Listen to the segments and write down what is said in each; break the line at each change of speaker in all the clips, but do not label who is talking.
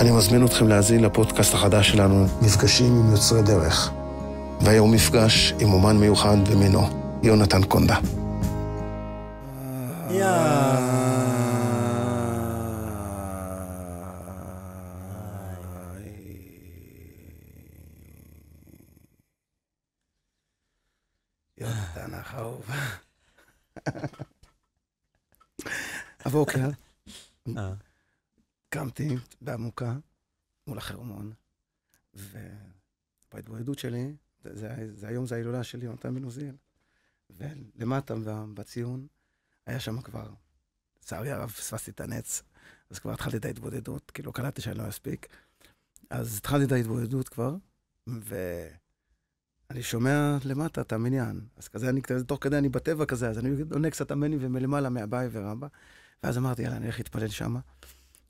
אני מזמין אתכם להאזין לפודקאסט החדש שלנו, מפגשים עם יוצרי דרך. והיום מפגש עם אומן מיוחד במינו, יונתן קונדה. יונתן החאוב. הבוקר. אה. קמתי בעמוקה מול החרמון, ובהתבודדות שלי, זה, זה, זה היום זה ההילולה של יונתן בן עוזיאל, ולמטה בציון, היה שם כבר, לצערי הרב, פספסתי את הנץ, אז כבר התחלתי את ההתבודדות, כאילו קלטתי שאני לא אספיק, אז התחלתי את ההתבודדות כבר, ואני שומע למטה את המניין, אז כזה אני, כזה, תוך כדי אני בטבע כזה, אז אני עונה קצת המני ומלמעלה מאביי ורבא, ואז אמרתי, יאללה, אני הולך להתפלל שמה.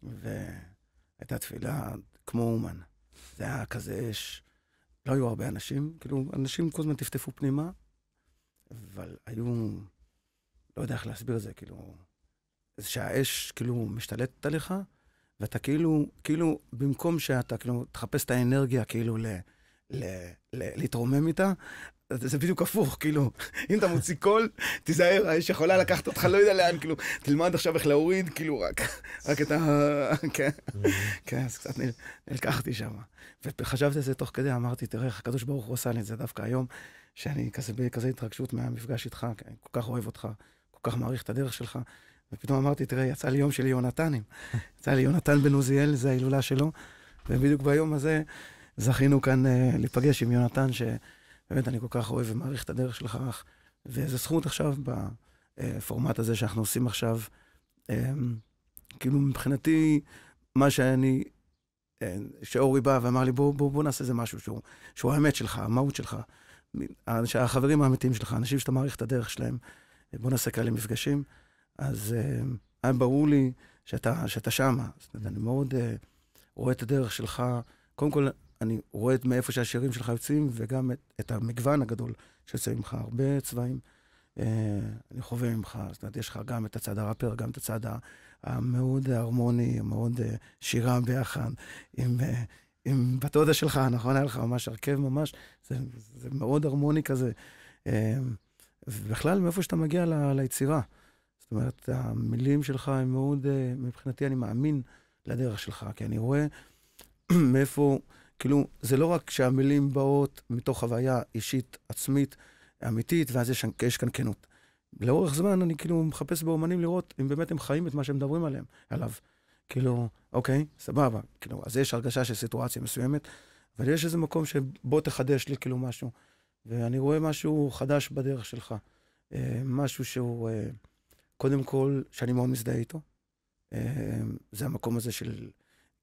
והייתה תפילה כמו אומן. זה היה כזה אש. לא היו הרבה אנשים, כאילו, אנשים כל הזמן טפטפו פנימה, אבל היו, לא יודע איך להסביר את זה, כאילו, זה שהאש כאילו משתלטת עליך, ואתה כאילו, כאילו, במקום שאתה כאילו תחפש את האנרגיה כאילו ל, ל, ל, להתרומם איתה, זה בדיוק הפוך, כאילו, אם אתה מוציא קול, תיזהר, האש יכולה לקחת אותך, לא יודע לאן, כאילו, תלמד עכשיו איך להוריד, כאילו, רק, רק את ה... כן, כן, אז קצת נלקחתי שם. וחשבתי על זה תוך כדי, אמרתי, תראה איך הקדוש ברוך הוא עשה לי את זה דווקא היום, שאני כזה, בכזה התרגשות מהמפגש איתך, כי אני כל כך אוהב אותך, כל כך מעריך את הדרך שלך. ופתאום אמרתי, תראה, יצא לי יום של יונתנים. יצא לי יונתן בן עוזיאל, זה ההילולה שלו, ובדיוק ביום הזה זכינו כאן אה, להיפגש עם יונתן, ש... באמת, אני כל כך אוהב ומעריך את הדרך שלך, אח, ואיזה זכות עכשיו בפורמט הזה שאנחנו עושים עכשיו. אמ, כאילו, מבחינתי, מה שאני, אה, שאורי בא ואמר לי, בוא, בוא, בוא נעשה איזה משהו שהוא, שהוא האמת שלך, המהות שלך, שהחברים האמיתיים שלך, אנשים שאתה מעריך את הדרך שלהם, בוא נעשה כאלה מפגשים. אז אה, היה ברור לי שאתה, שאתה שמה. זאת אומרת, אני מאוד אה, רואה את הדרך שלך. קודם כל, אני רואה את מאיפה שהשירים שלך יוצאים, וגם את, את המגוון הגדול שיוצא ממך, הרבה צבעים. אה, אני חווה ממך, זאת אומרת, יש לך גם את הצד הראפר, גם את הצד המאוד הרמוני, המאוד אה, שירה ביחד, עם, אה, עם בת הודה שלך, נכון? היה לך ממש הרכב ממש, זה, זה מאוד הרמוני כזה. אה, ובכלל, מאיפה שאתה מגיע ל, ליצירה. זאת אומרת, המילים שלך הם מאוד, אה, מבחינתי, אני מאמין לדרך שלך, כי אני רואה מאיפה... כאילו, זה לא רק שהמילים באות מתוך חוויה אישית, עצמית, אמיתית, ואז יש, יש כאן כנות. לאורך זמן אני כאילו מחפש באומנים לראות אם באמת הם חיים את מה שהם מדברים עליהם, עליו. כאילו, אוקיי, סבבה. כאילו, אז יש הרגשה של סיטואציה מסוימת, אבל יש איזה מקום שבו תחדש לי כאילו משהו. ואני רואה משהו חדש בדרך שלך. אה, משהו שהוא, אה, קודם כל, שאני מאוד מזדהה איתו. אה, זה המקום הזה של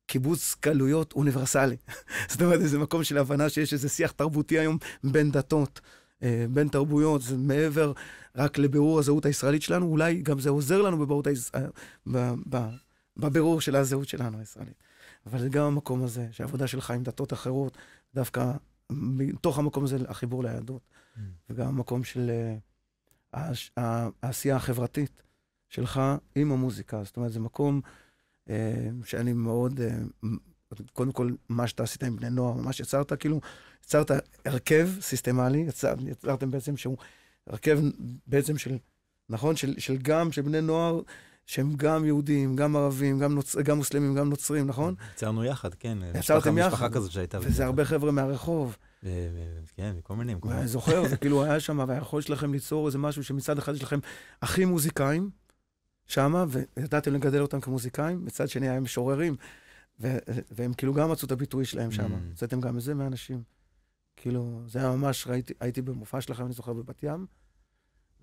קיבוץ גלויות אוניברסלי. זאת אומרת, זה מקום של הבנה שיש איזה שיח תרבותי היום בין דתות, אה, בין תרבויות, זה מעבר רק לבירור הזהות הישראלית שלנו, אולי גם זה עוזר לנו בברות, אה, בבירור של הזהות שלנו הישראלית. אבל זה גם המקום הזה, שהעבודה שלך עם דתות אחרות, דווקא מתוך המקום הזה, החיבור ליהדות, mm. וגם המקום של אה, העשייה החברתית שלך עם המוזיקה. זאת אומרת, זה מקום... אה, שאני מאוד, אה, קודם כל, מה שאתה עשית עם בני נוער, ממש יצרת, כאילו, יצרת הרכב סיסטמלי, יצר, יצרתם בעצם שהוא הרכב בעצם של, נכון, של, של גם, של בני נוער. שהם גם יהודים, גם ערבים, גם, נוצ... גם מוסלמים, גם נוצרים, נכון?
יצרנו יחד, כן. יצרתם יחד. משפחה כזאת שהייתה. וזה ביחד.
הרבה חבר'ה מהרחוב. כן, מכל מיני מקומות. אני זוכר, זה כאילו היה שם, והיכולת שלכם ליצור איזה משהו שמצד אחד יש לכם הכי מוזיקאים, שמה, וידעתם לגדל אותם כמוזיקאים, מצד שני היה משוררים, והם כאילו גם מצאו את הביטוי שלהם שם. Mm. הוצאתם גם את זה מהאנשים. כאילו, זה היה ממש, ראיתי, הייתי במופע שלכם, אני זוכר, בבת ים,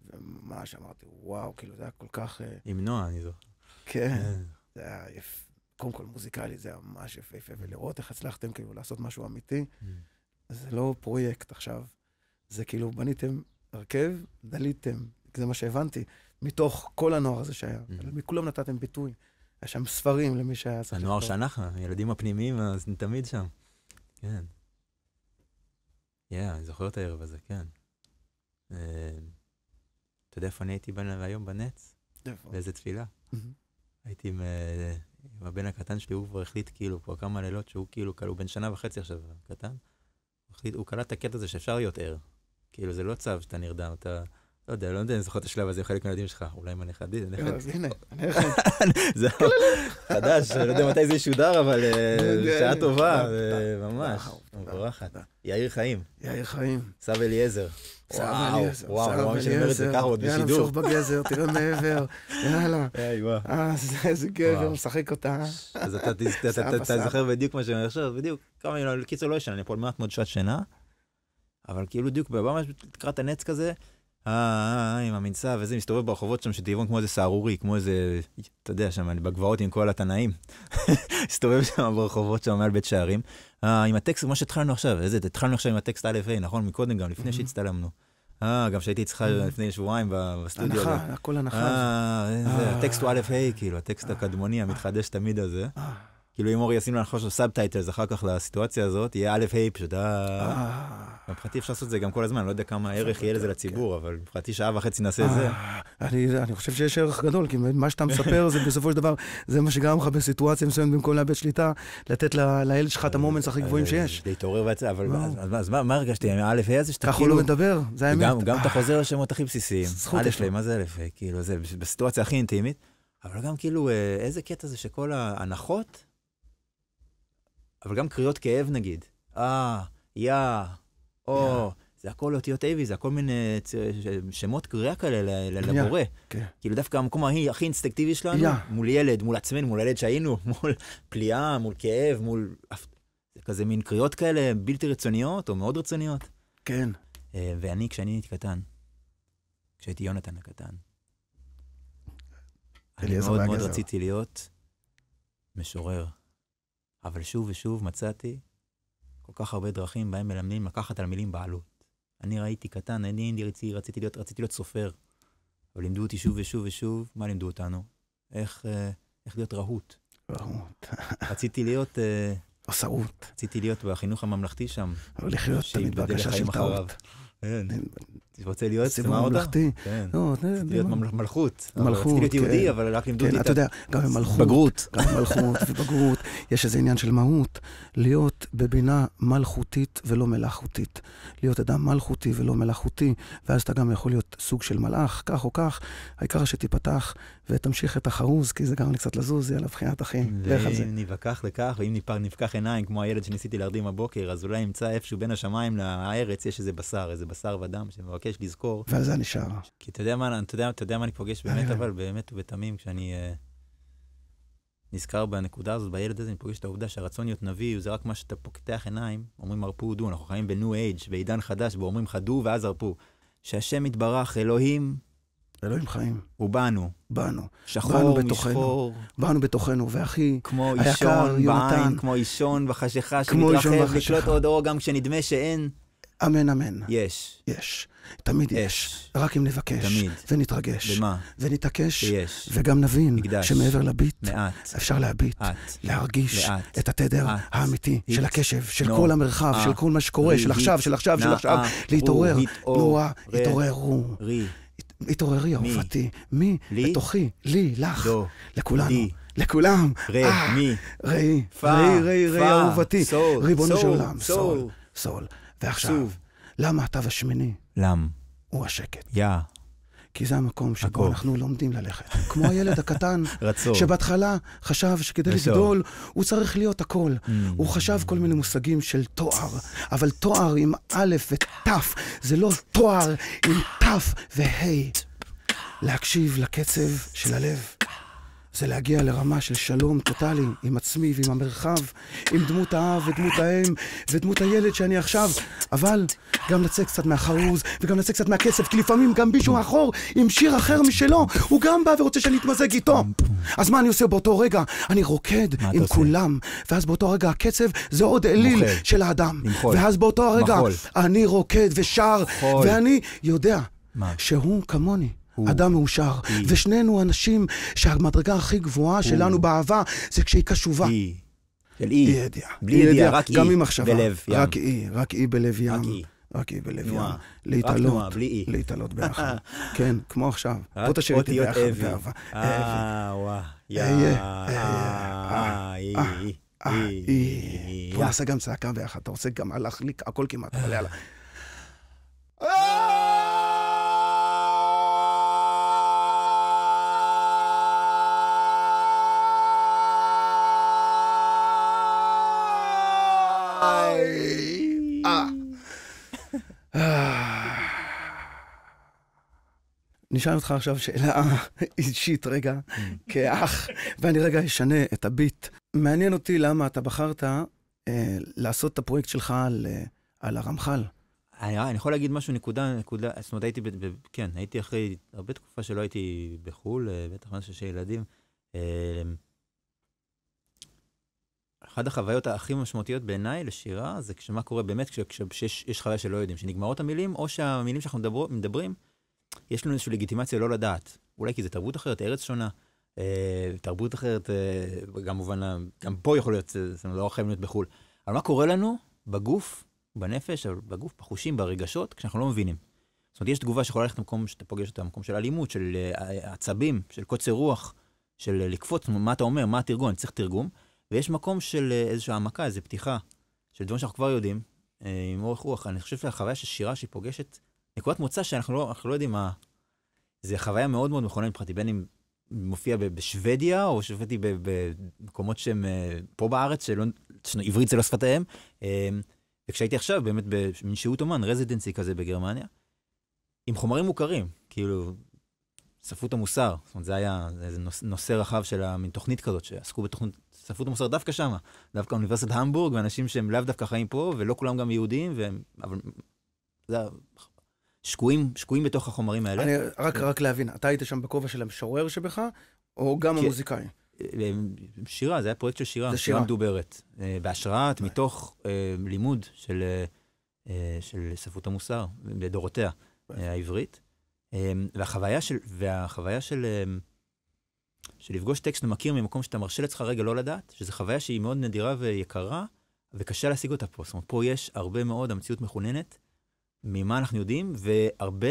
וממש אמרתי, וואו, כאילו, זה היה כל כך... אה, עם נועה, אני זוכר. כן, כן. זה היה יפה. קודם כל מוזיקלי, זה היה ממש יפהפה, ולראות איך הצלחתם כאילו לעשות משהו אמיתי, mm. זה לא פרויקט עכשיו, זה כאילו בניתם הרכב, דליתם, זה מה שהבנתי. מתוך כל הנוער הזה שהיה. Mhm. מכולם נתתם ביטוי. היה שם ספרים למי שהיה צריך... הנוער
שאנחנו, הילדים הפנימיים, אז תמיד שם. כן. כן, אני זוכר את הערב הזה, כן. אה, אתה יודע איפה אני הייתי היום בנץ? איפה? באיזה תפילה? Mhm. הייתי עם... אה, עם הבן הקטן שלי, הוא כבר החליט כאילו כבר כמה לילות שהוא כאילו, הוא בן שנה וחצי עכשיו, קטן. הוא קלט את הקטע הזה שאפשר להיות ער. כאילו, זה לא צו שאתה נרדם, אתה... לא יודע, לא יודע, אני זוכר את השלב הזה, עם חלק מהילדים שלך, אולי עם הנכדים, הנכד. אז הנה, הנכד. זה חדש, לא יודע מתי זה ישודר, אבל שעה טובה, ממש, מבורכת. יאיר חיים. יאיר חיים. סב אליעזר. וואו, וואו, וואו, שאני אומר את זה ככה עוד בשידור. יאללה, נמשוך
בגזר, תראה מעבר, יאללה. היי, אז איזה גבר, משחק אותה.
אז אתה זוכר בדיוק מה שאני עכשיו, בדיוק. כמה ימים, קיצור, לא ישן, אני פה מעט מאוד שעת שינה, אבל כאילו בדיוק, ממש לקראת הנץ כזה, אה, אה, עם המנסה וזה, מסתובב ברחובות שם שטבעון כמו איזה סהרורי, כמו איזה, אתה יודע, שם אני בגבעות עם כל התנאים. מסתובב שם ברחובות שם מעל בית שערים. אה, עם הטקסט, כמו שהתחלנו עכשיו, איזה, התחלנו עכשיו עם הטקסט א', ה', נכון? מקודם גם, לפני שהצטלמנו. אה, גם שהייתי אצלך לפני שבועיים בסטודיו. הנחה, הכל הנחה. אה, אה, הטקסט הוא א', ה', כאילו, הטקסט הקדמוני, המתחדש תמיד הזה. אה. כאילו אם אורי ישים לנחוש סאבטייטלס אחר כך לסיטואציה הזאת, יהיה א' ה' פשוט, אה, אה... מבחינתי אפשר לעשות את זה גם כל הזמן, לא יודע כמה ערך יהיה לזה לציבור, כן. אבל מבחינתי שעה וחצי נעשה את זה.
אה, אני חושב שיש ערך גדול, כי מה שאתה מספר זה בסופו של דבר, זה מה שגרם לך בסיטואציה מסוימת במקום לאבד שליטה, לתת לילד שלך את המומנטס הכי גבוהים אה, שיש.
להתעורר ויצא, אבל לא. אז מה הרגשתי, א' ה' הזה שאתה כאילו... ככה הוא לא מדבר, זה האמת. גם אתה חוזר לשמות הכי בסיסיים, א' מה זה א' כאילו, זה בסיטואציה הכי אינטימית, אבל גם כאילו, איזה קטע זה שכל ההנחות, אבל גם קריאות כאב נגיד, אה, יא, או, זה הכל אותיות אבי, זה הכל מיני שמות קריאה כאלה לבורא. כן. כאילו דווקא המקום הכי אינסטקטיבי שלנו, מול ילד, מול עצמנו, מול הילד שהיינו, מול פליאה, מול כאב, מול... זה כזה מין קריאות כאלה בלתי רצוניות או מאוד רצוניות. כן. אה, ואני, כשאני הייתי קטן, כשהייתי יונתן הקטן,
אני מאוד מאוד רציתי
להיות משורר. אבל שוב ושוב מצאתי כל כך הרבה דרכים בהם מלמדים לקחת על מילים בעלות. אני ראיתי קטן, אני רציתי, רציתי, להיות, רציתי להיות סופר, אבל לימדו אותי שוב ושוב ושוב, מה לימדו אותנו? איך, אה, איך להיות רהוט. רהוט. רציתי להיות... אה, עשאות. סעוט. רציתי להיות בחינוך הממלכתי שם. אבל לחיות תמיד בבקשה של טעות. רוצה להיות סמאודה? ממלכתי. כן. לא, להיות מלכות. מלכות, כן. רציתי להיות כן. יהודי, אבל רק לימדו כן, אותי את ה... אתה יודע, גם במלכות. בגרות.
גם במלכות ובגרות. יש איזה עניין של מהות. להיות בבינה מלכותית ולא מלאכותית. להיות אדם מלכותי ולא מלאכותי, ואז אתה גם יכול להיות סוג של מלאך, כך או כך. העיקר שתיפתח ותמשיך את החרוז, כי זה גם קצת לזוז, יאללה, בחייאת אחי, לך על זה. ואם
ניווכח לכך, ואם נפקח עיניים, כמו הילד שניסיתי להרדים הבוקר, אז אולי נמצא איפשהו בין השמיים לארץ, יש איזה בשר, איזה בשר ודם מבקש לזכור. ועל זה אני שר. כי אתה יודע מה, אתה יודע, אתה יודע מה אני פוגש באמת, אני אבל באמת ובתמים, כשאני uh, נזכר בנקודה הזאת, בילד הזה, אני פוגש את העובדה שהרצון להיות נביא, זה רק מה שאתה פותח עיניים, אומרים הרפו ודו, אנחנו חיים בניו אייג', בעידן חדש, ואומרים לך דו ואז הרפו. שהשם יתברך, אלוהים, אלוהים חיים. הוא בנו. בנו. שחור בנו בתוכנו, משחור.
באנו בתוכנו, והכי כמו היקר, אישון בעין,
כמו אישון בחשיכה, שמתרחב לקלוט עוד אור גם כשנדמה שאין.
אמן, אמן. יש. יש. תמיד יש. יש. רק אם נבקש. תמיד. ונתרגש. במה? ונתעקש. יש. וגם נבין. מקדש. שמעבר לביט, מעט. אפשר להביט. את. להרגיש. לאט. את התדר את. האמיתי הית. של הקשב, של נו. כל המרחב, של אה. כל מה שקורה, של עכשיו, של עכשיו, של עכשיו. אה. להתעורר. נועה. לא התעוררו. רי. התעוררי, אהובתי. מי? לי? בתוכי. לי. לך. לא. לכולנו. לכולם. רי. אה. מי? רי. ראי. רי, רי, רי, אהובתי. ריבונו של עולם. סול. סול. ועכשיו, למה התו השמיני? למ? הוא השקט. יא. כי זה המקום שבו אנחנו לומדים ללכת. כמו הילד הקטן, שבהתחלה חשב שכדי לגדול הוא צריך להיות הכל. Mm. הוא חשב כל מיני מושגים של תואר, אבל תואר עם א' ות', זה לא תואר עם ת' וה'. להקשיב לקצב של הלב. זה להגיע לרמה של שלום טוטאלי עם עצמי ועם המרחב, עם דמות האב ודמות האם ודמות הילד שאני עכשיו, אבל גם לצאת קצת מהחרוז וגם לצאת קצת מהכסף, כי לפעמים גם מישהו מאחור עם שיר אחר משלו, הוא גם בא ורוצה שאני אתמזג איתו. אז מה אני עושה באותו רגע? אני רוקד עם כולם, ואז באותו רגע הקצב זה עוד אליל של האדם. ואז באותו הרגע אני רוקד ושר, ואני יודע שהוא כמוני. אדם מאושר. היא. ושנינו אנשים שהמדרגה הכי גבוהה שלנו באהבה זה כשהיא קשובה. היא. של אי. אי ידיעה. בלי ידיעה, רק אי. גם מחשבה. בלב ים. רק אי, רק אי בלב ים. רק אי. רק אי בלב ים. להתעלות. רק בלי אי. להתעלות ביחד. כן, כמו עכשיו. בוא אותי ביחד באהבה. אה,
וואה. יא.
Ay. Ah. נשאל אותך עכשיו שאלה אישית רגע, כאח, ואני רגע אשנה את הביט. מעניין אותי למה אתה בחרת אה, לעשות את הפרויקט שלך על, אה, על הרמח"ל.
אני, אה, אני יכול להגיד משהו, נקודה, נקודה, זאת אומרת, הייתי, ב, ב, כן, הייתי אחרי הרבה תקופה שלא הייתי בחו"ל, אה, בטח משהו של ילדים. אה, אחת החוויות הכי משמעותיות בעיניי לשירה, זה כשמה קורה באמת כשיש חוויה שלא יודעים, שנגמרות המילים, או שהמילים שאנחנו מדבר, מדברים, יש לנו איזושהי לגיטימציה לא לדעת. אולי כי זו תרבות אחרת, ארץ שונה, אה, תרבות אחרת, אה, גם מובן, גם פה יכול להיות, זה אה, לא חייב להיות בחו"ל. אבל מה קורה לנו בגוף, בנפש, בגוף, בחושים, ברגשות, כשאנחנו לא מבינים. זאת אומרת, יש תגובה שיכולה ללכת למקום שאתה פוגש אותה, מקום של אלימות, של אה, עצבים, של קוצר רוח, של לקפוץ, מה אתה אומר, מה התרגום, אני צריך תרגום. ויש מקום של אה, איזושהי העמקה, איזו פתיחה, של דברים שאנחנו כבר יודעים, אה, עם אורך רוח. אני חושב שהחוויה של שירה שהיא פוגשת, נקודת מוצא שאנחנו לא, לא יודעים מה... זו חוויה מאוד מאוד מכונה מבחינתי, בין אם מופיע בשוודיה, או שופטתי במקומות שהם אה, פה בארץ, שלא, שעברית זה לא שפת האם. וכשהייתי עכשיו באמת במין שהות אומן, רזידנסי כזה בגרמניה, עם חומרים מוכרים, כאילו, ספרות המוסר, זאת אומרת, זה היה איזה נושא, רחב של מין תוכנית כזאת, שעסקו בתוכנית ספרות המוסר דווקא שמה, דווקא אוניברסיטת המבורג, ואנשים שהם לאו דווקא חיים פה, ולא כולם גם יהודים, והם, אבל זה שקועים, שקועים בתוך החומרים האלה. אני,
רק, כן. רק להבין, אתה היית שם בכובע של המשורר שבך, או גם כי, כן. המוזיקאי?
אה, אה, שירה, זה היה פרויקט של שירה, שירה, שירה מדוברת, אה, בהשראת, מתוך לימוד של, של ספרות המוסר לדורותיה, העברית. אמ, והחוויה של, והחוויה של, אמ, של לפגוש טקסט מכיר ממקום שאתה מרשה לעצמך רגע לא לדעת, שזו חוויה שהיא מאוד נדירה ויקרה, וקשה להשיג אותה פה. זאת אומרת, פה יש הרבה מאוד, המציאות מכוננת, ממה אנחנו יודעים, והרבה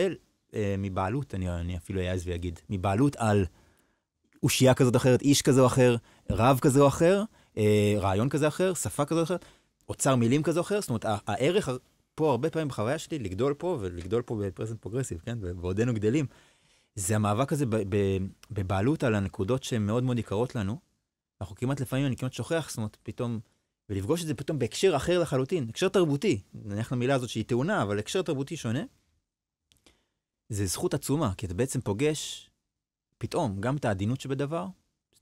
אה, מבעלות, אני, אני אפילו אעז ואגיד, מבעלות על אושייה כזאת אחרת, איש כזה או אחר, רב כזה או אחר, אה, רעיון כזה או אחר, שפה כזאת או אחרת, אוצר מילים כזה או אחר, זאת אומרת, הערך פה הרבה פעמים חוויה שלי לגדול פה ולגדול פה בפרזנט פרוגרסיב, כן? ועודנו גדלים. זה המאבק הזה בבעלות על הנקודות שהן מאוד מאוד יקרות לנו. אנחנו כמעט לפעמים, אני כמעט שוכח, זאת אומרת, פתאום, ולפגוש את זה פתאום בהקשר אחר לחלוטין, הקשר תרבותי, נניח למילה הזאת שהיא טעונה, אבל הקשר תרבותי שונה, זה זכות עצומה, כי אתה בעצם פוגש פתאום גם את העדינות שבדבר,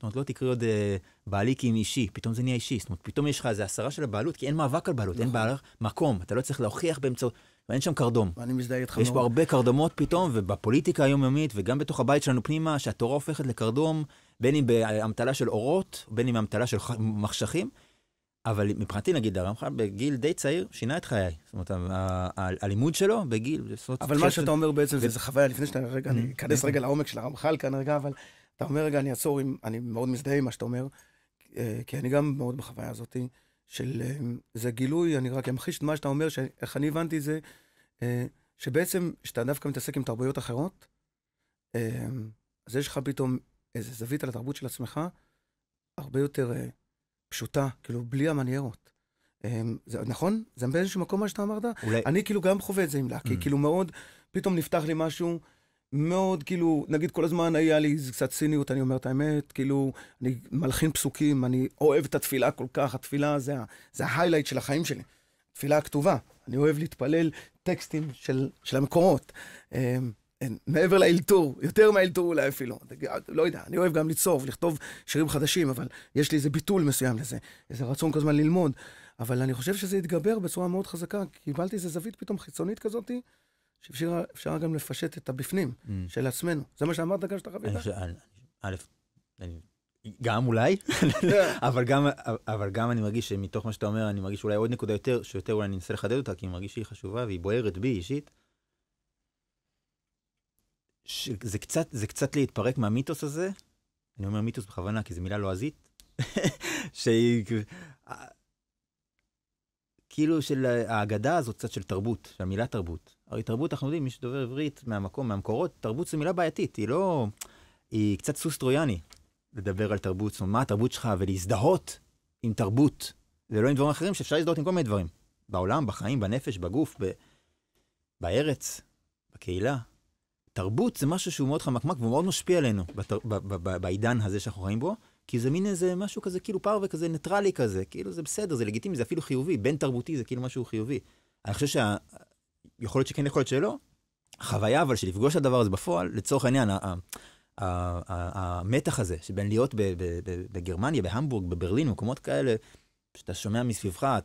זאת אומרת, לא תקראי עוד אה, בעלי כי אם אישי, פתאום זה נהיה אישי. זאת אומרת, פתאום יש לך איזה הסרה של הבעלות, כי אין מאבק על בעלות, אין נכון. בעל מקום, אתה לא צריך להוכיח באמצעות... ואין שם
קרדום. אני מזדהה איתך מאוד. יש פה
הרבה קרדומות פתאום, ובפוליטיקה היומיומית, וגם בתוך הבית שלנו פנימה, שהתורה הופכת לקרדום, בין אם באמתלה של אורות, בין אם באמתלה של מחשכים. אבל מבחינתי, נגיד, הרמח"ל בגיל די צעיר שינה את חיי. זאת אומרת, הלימוד שלו בגיל... אבל מה שאתה אומר בעצם, זה חוויה,
לפני שאתה רגע, אני אכנס רגע לעומק של הרמח"ל כאן רגע, אבל אתה אומר, רגע, אני אעצור, עם, אני מאוד מזדהה עם מה שאתה אומר, אה, כי אני גם מאוד בחוויה הזאת, של אה, זה גילוי, אני רק אמחיש את מה שאתה אומר, איך אני הבנתי את זה, אה, שבעצם, כשאתה דווקא מתעסק עם תרבויות אחרות, אז יש לך פתאום איזה זווית על התרבות של עצמך, הרבה יותר פשוטה, כאילו, בלי המניירות. זה, נכון? זה באיזשהו מקום מה שאתה אמרת? אולי... אני כאילו גם חווה את זה עם לה, כי mm. כאילו מאוד, פתאום נפתח לי משהו. מאוד, כאילו, נגיד כל הזמן היה לי קצת ציניות, אני אומר את האמת, כאילו, אני מלחין פסוקים, אני אוהב את התפילה כל כך, התפילה זה, זה ההיילייט של החיים שלי. התפילה הכתובה, אני אוהב להתפלל טקסטים של, של המקורות. אמ, מעבר לאלתור, יותר מהאלתור אולי אפילו, לא יודע, אני אוהב גם ליצור ולכתוב שירים חדשים, אבל יש לי איזה ביטול מסוים לזה, איזה רצון כל הזמן ללמוד. אבל אני חושב שזה התגבר בצורה מאוד חזקה, קיבלתי איזה זווית פתאום חיצונית כזאתי, שאפשר גם לפשט את הבפנים mm. של עצמנו. זה מה שאמרת כאן שאתה חווית? א', גם אולי, כן. אבל, גם, אבל
גם אני מרגיש שמתוך מה שאתה אומר, אני מרגיש אולי עוד נקודה יותר, שיותר אולי אני אנסה לחדד אותה, כי אני מרגיש שהיא חשובה והיא בוערת בי אישית. שזה קצת, זה קצת להתפרק מהמיתוס הזה, אני אומר מיתוס בכוונה, כי זו מילה לועזית, שהיא... כאילו של האגדה הזאת קצת של תרבות, של המילה תרבות. הרי תרבות, אנחנו יודעים, מי שדובר עברית מהמקום, מהמקורות, תרבות זו מילה בעייתית, היא לא... היא קצת סוס טרויאני לדבר על תרבות, זאת אומרת, מה התרבות שלך, ולהזדהות עם תרבות. ולא עם דברים אחרים שאפשר להזדהות עם כל מיני דברים. בעולם, בחיים, בנפש, בגוף, ב... בארץ, בקהילה. תרבות זה משהו שהוא מאוד חמקמק והוא מאוד משפיע עלינו בתר... ב... ב... ב... בעידן הזה שאנחנו חיים בו, כי זה מין איזה משהו כזה, כאילו פרווה כזה ניטרלי כזה, כאילו זה בסדר, זה לגיטימי, זה אפילו חיובי, בין תרבותי זה כאילו משהו חיובי. אני חושב שה... יכול להיות שכן, יכול להיות שלא. החוויה אבל של לפגוש את הדבר הזה בפועל, לצורך העניין, המתח הזה שבין להיות בגרמניה, בהמבורג, בברלין, מקומות כאלה, שאתה שומע מסביבך,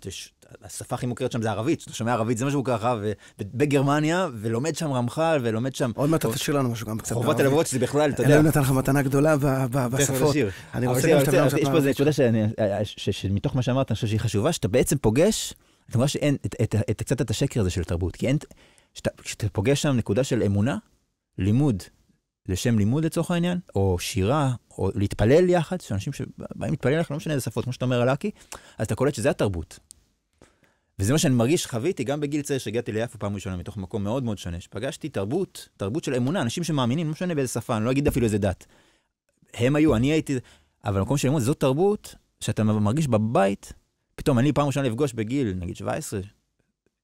השפה הכי מוכרת שם זה ערבית, שאתה שומע ערבית, זה מה שהוא ככה, בגרמניה, ולומד שם רמח"ל, ולומד שם... עוד מעט אתה תשאיר
לנו משהו גם קצת חובת הלוואות שזה בכלל, אתה יודע... אלוהים נתן לך מתנה גדולה בשפות. אני רוצה גם שתבין יש פה איזו נקודה
אה, אה, שמתוך מה שאמרת, אני חושב שהיא חשובה, שאתה בעצם פוגש... אתה רואה שאין את, את, את, את, קצת את השקר הזה של תרבות, כי אין, כשאתה פוגש שם נקודה של אמונה, לימוד, לשם לימוד לצורך העניין, או שירה, או להתפלל יחד, שאנשים שבאים להתפלל יחד, לא משנה איזה שפות, כמו שאתה אומר על אקי, אז אתה קולט שזה התרבות. וזה מה שאני מרגיש, חוויתי גם בגיל צעיר שהגעתי ליפו פעם ראשונה, מתוך מקום מאוד מאוד שונה, שפגשתי תרבות, תרבות של אמונה, אנשים שמאמינים, לא משנה באיזה שפה, אני לא אגיד אפילו איזה דת. הם היו, אני הייתי, אבל המקום של אמונה, זאת תרבות שאתה מרגיש בבית, פתאום אני פעם ראשונה לפגוש בגיל, נגיד 17,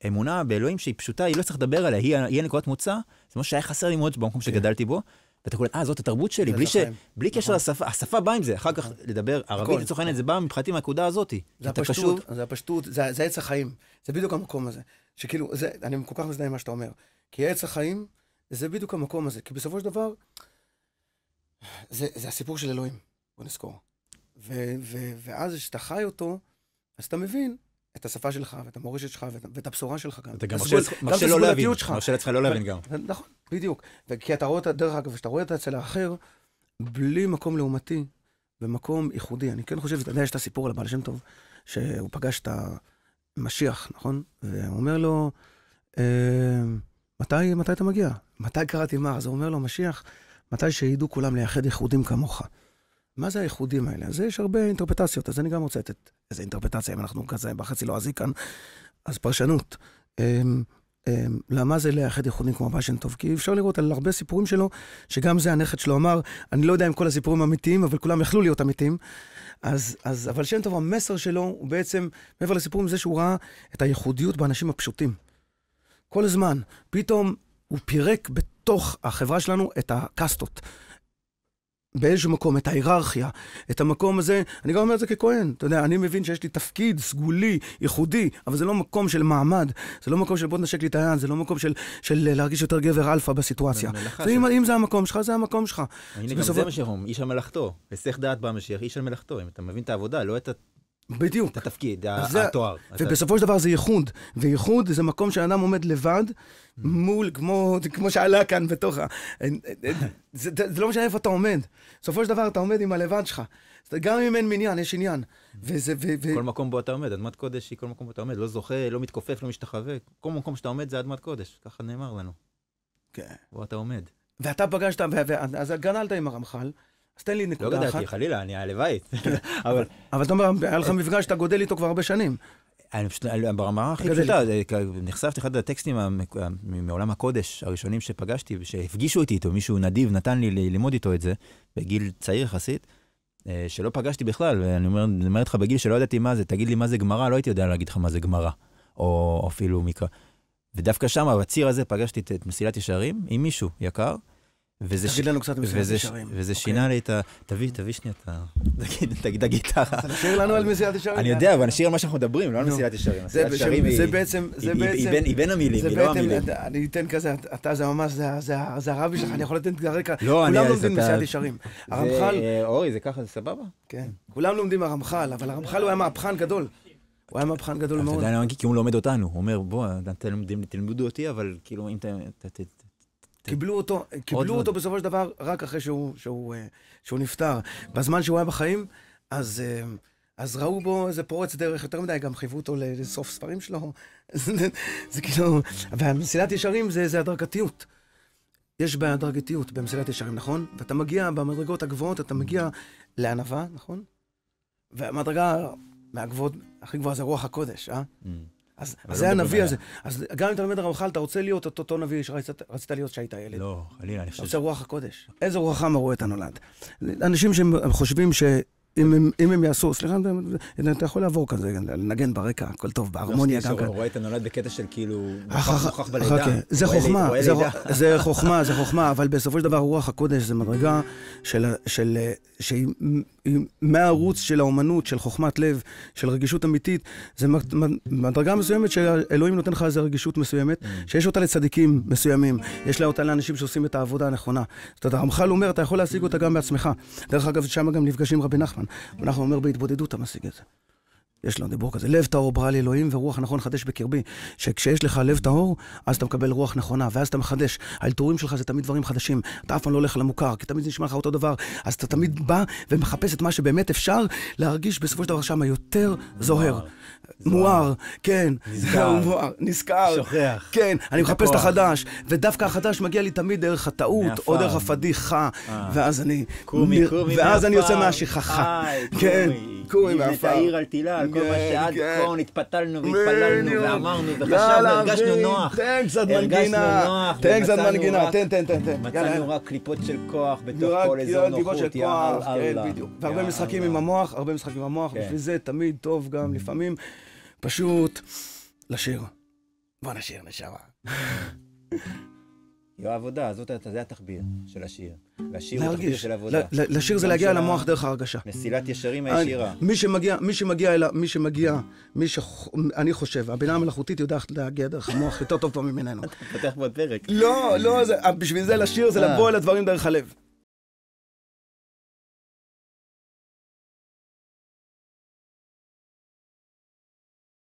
אמונה באלוהים שהיא פשוטה, היא לא צריכה לדבר עליה, היא, היא הנקודת מוצא, זה משהו שהיה חסר לי מאוד במקום כן. שגדלתי בו. ואתה קורא, אה, זאת התרבות שלי, בלי, ש...
בלי נכון. קשר לשפה, השפה באה עם זה, אחר כך נכון. לדבר ערבית לצורך העניין, זה בא מבחינתי מהנקודה הזאת. זה הפשטות, קשוב... זה הפשטות, זה עץ החיים, זה בדיוק המקום הזה. שכאילו, זה, אני כל כך מזדהה עם מה שאתה אומר. כי עץ החיים, זה בדיוק המקום הזה. כי בסופו של דבר, זה, זה הסיפור של אלוהים, בוא נזכור. ו, ו, ואז כשאתה חי אותו, אז אתה מבין את השפה שלך, ואת המורשת שלך, ואת, הבשורה שלך גם. אתה גם מרשה לא להבין, מרשה לעצמך לא להבין גם. נכון, בדיוק. כי אתה רואה, דרך אגב, כשאתה רואה את אצל האחר, בלי מקום לעומתי ומקום ייחודי. אני כן חושב, אתה יודע, יש את הסיפור על הבעל שם טוב, שהוא פגש את המשיח, נכון? והוא אומר לו, אה, מתי, מתי אתה מגיע? מתי קראתי מה? אז הוא אומר לו, משיח, מתי שידעו כולם לייחד ייחודים כמוך. מה זה הייחודים האלה? אז יש הרבה אינטרפטציות, אז אני גם רוצה לתת איזה אינטרפטציה, אם אנחנו כזה בחצי לועזי לא כאן, אז פרשנות. אמ, אמ, למה זה לאחד ייחודים כמו וושינטוב? כי אפשר לראות על הרבה סיפורים שלו, שגם זה הנכד שלו אמר, אני לא יודע אם כל הסיפורים אמיתיים, אבל כולם יכלו להיות אמיתיים. אז, אז אבל שם טוב, המסר שלו הוא בעצם, מעבר לסיפורים, זה שהוא ראה את הייחודיות באנשים הפשוטים. כל הזמן, פתאום הוא פירק בתוך החברה שלנו את הקסטות, באיזשהו מקום, את ההיררכיה, את המקום הזה, אני גם אומר את זה ככהן, אתה יודע, אני מבין שיש לי תפקיד סגולי, ייחודי, אבל זה לא מקום של מעמד, זה לא מקום של בוא נשק לי את היד, זה לא מקום של, של להרגיש יותר גבר אלפא בסיטואציה. זה, אם, אם זה המקום שלך, זה המקום שלך. הנה, גם זה מה
שאומרים, איש על מלאכתו, היסח דעת במשיח, איש על מלאכתו, אם אתה מבין את העבודה, לא את ה... בדיוק.
את התפקיד, התואר. ובסופו של דבר זה ייחוד, וייחוד זה מקום שאדם עומד לבד, מול, כמו, כמו שעלה כאן בתוך ה... זה, זה זה לא משנה איפה אתה עומד. בסופו של דבר אתה עומד עם הלבד שלך. גם אם אין מניין, יש עניין. וזה, ו... ו... כל
מקום בו אתה עומד, אדמת קודש היא כל מקום בו אתה עומד. לא זוכה, לא מתכופף, לא משתחווה. כל מקום שאתה עומד זה אדמת קודש, ככה נאמר לנו. כן. בו אתה עומד.
ואתה פגשת, אז גנלת עם הרמח"ל. אז תן לי נקודה אחת. לא גדלתי, חלילה,
אני הלוואי. כן. אבל... אבל אתה אומר, היה לך מפגש שאתה גודל איתו כבר הרבה שנים. אני פשוט, ברמה הכי פשוטה, נחשפתי אחד הטקסטים מעולם הקודש הראשונים שפגשתי, שהפגישו אותי איתו, מישהו נדיב נתן לי ללמוד איתו את זה, בגיל צעיר יחסית, אה, שלא פגשתי בכלל, ואני אומר, אומר לך, בגיל שלא ידעתי מה זה, תגיד לי מה זה גמרא, לא הייתי יודע להגיד לך מה זה גמרא, או אפילו מקרא. ודווקא שם, בציר הזה, פגשתי את מסילת ישרים עם מישהו יקר, וזה תגיד לנו קצת מסיעת וזה, ישרים. וזה okay. אוקיי. שינה לי את ה... תביא, תביא שנייה את ה... תגיד תגיד, הגיטרה.
תשאיר לנו על מסילת ישרים. אני יודע, אבל
נשאיר על מה שאנחנו מדברים, לא על מסילת ישרים. זה בעצם... היא בין המילים, היא לא המילים.
אני אתן כזה, אתה זה ממש, זה הרבי שלך, אני יכול לתת את הרקע. לא, אני... כולם לומדים מסילת ישרים. הרמח"ל... אורי, זה ככה, זה סבבה? כן. כולם לומדים הרמח"ל, אבל הרמח"ל הוא היה מהפכן גדול. הוא היה מהפכן גדול מאוד. אתה יודע למה?
כי הוא לומד אותנו. הוא אומר, בוא, אתם לומדים, תלמדו אותי, אבל
כאילו, אם קיבלו אותו, קיבלו אותו לא. בסופו של דבר רק אחרי שהוא, שהוא, אה, שהוא נפטר. בזמן שהוא היה בחיים, אז, אה, אז ראו בו איזה פורץ דרך יותר מדי, גם חייבו אותו לסוף ספרים שלו. זה כאילו, והמסילת ישרים זה, זה הדרגתיות. יש הדרגתיות במסילת ישרים, נכון? ואתה מגיע במדרגות הגבוהות, אתה מגיע לענווה, נכון? והמדרגה מהגבוהות, הכי גבוהה זה רוח הקודש, אה? Mm. אז זה לא הנביא הזה. אז גם אם אתה לומד רמח"ל, אתה רוצה להיות אותו, אותו נביא שרצית להיות כשהיית ילד. לא, חלילה, אני חושב... אתה רוצה רוח הקודש. איזה רוח עם הרואה את הנולד. אנשים שחושבים ש... אם הם, הם יעשו, סליחה, אתה יכול לעבור כזה, לנגן ברקע, הכל טוב, בהרמוניה גם ככה. רואה
את הנולד בקטע של כאילו, נוכח בלידה. כן. זה חוכמה, זה
חוכמה, זה חוכמה, אבל בסופו של דבר רוח הקודש זה מדרגה של, אה, שהיא מהערוץ של האומנות, של חוכמת לב, של רגישות אמיתית, זה מדרגה מסוימת שאלוהים נותן לך איזו רגישות מסוימת, mm. שיש אותה לצדיקים מסוימים, יש לה אותה לאנשים שעושים את העבודה הנכונה. זאת אומרת, הרמח"ל אומר, אתה יכול להשיג אותה גם בעצמך. דרך אגב, שם גם נפגשים רבי נחמן. אנחנו אומר, בהתבודדות אתה משיג את זה. יש לנו דיבור כזה, לב טהור ברא לאלוהים ורוח נכון חדש בקרבי. שכשיש לך לב טהור, אז אתה מקבל רוח נכונה, ואז אתה מחדש. האלתורים שלך זה תמיד דברים חדשים. אתה אף פעם לא הולך למוכר, כי תמיד זה נשמע לך אותו דבר. אז אתה תמיד בא ומחפש את מה שבאמת אפשר להרגיש בסופו של דבר שם יותר זוהר. מואר, כן. נזכר. מואר, נזכר. שוכח. כן, אני מחפש את החדש, ודווקא החדש מגיע לי תמיד דרך הטעות, או דרך הפדיחה, אה. ואז אני... קומי, קומי ואז אני יוצא מהשכחה. כן, קומי מהעפר. תעיר
על תילה, על כל מה כן, שעד כן. פה נתפתלנו והתפללנו ואמרנו וחשבנו, הרגשנו נוח. תן קצת מנגינה. תן קצת מנגינה, תן, תן, תן.
מצאנו רק קליפות
של כוח בתוך כל אזור נוחות, יאללה. כן, אללה. והרבה משחקים עם
המוח, הרבה משחקים עם המוח, בשביל זה תמיד טוב גם לפעמים. פשוט לשיר. בוא נשיר, נשמה.
יו עבודה, זאת, זה התחביר של השיר. והשיר הוא תחביר של עבודה. לשיר זה להגיע למוח דרך ההרגשה. מסילת ישרים הישירה.
מי שמגיע, מי שמגיע, אל, מי שמגיע, מי ש... אני חושב, הבינה המלאכותית יודעת להגיע דרך המוח יותר טוב פה ממננו. אתה פותח פה פרק. לא, לא, בשביל זה לשיר זה אה. לבוא אל הדברים דרך הלב.